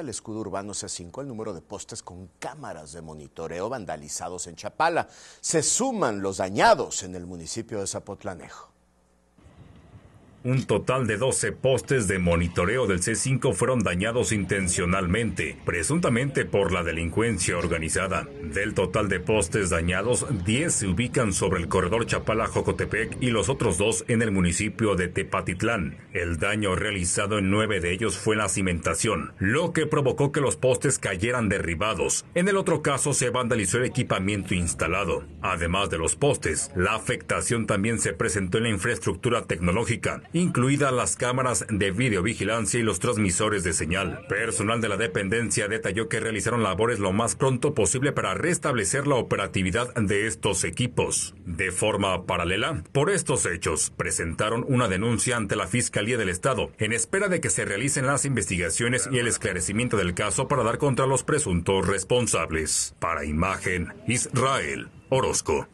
el escudo urbano se 5 el número de postes con cámaras de monitoreo vandalizados en Chapala. Se suman los dañados en el municipio de Zapotlanejo un total de 12 postes de monitoreo del C5 fueron dañados intencionalmente, presuntamente por la delincuencia organizada. Del total de postes dañados, 10 se ubican sobre el corredor Chapala-Jocotepec y los otros dos en el municipio de Tepatitlán. El daño realizado en 9 de ellos fue la cimentación, lo que provocó que los postes cayeran derribados. En el otro caso se vandalizó el equipamiento instalado. Además de los postes, la afectación también se presentó en la infraestructura tecnológica incluidas las cámaras de videovigilancia y los transmisores de señal. Personal de la dependencia detalló que realizaron labores lo más pronto posible para restablecer la operatividad de estos equipos. De forma paralela, por estos hechos, presentaron una denuncia ante la Fiscalía del Estado, en espera de que se realicen las investigaciones y el esclarecimiento del caso para dar contra los presuntos responsables. Para imagen, Israel Orozco.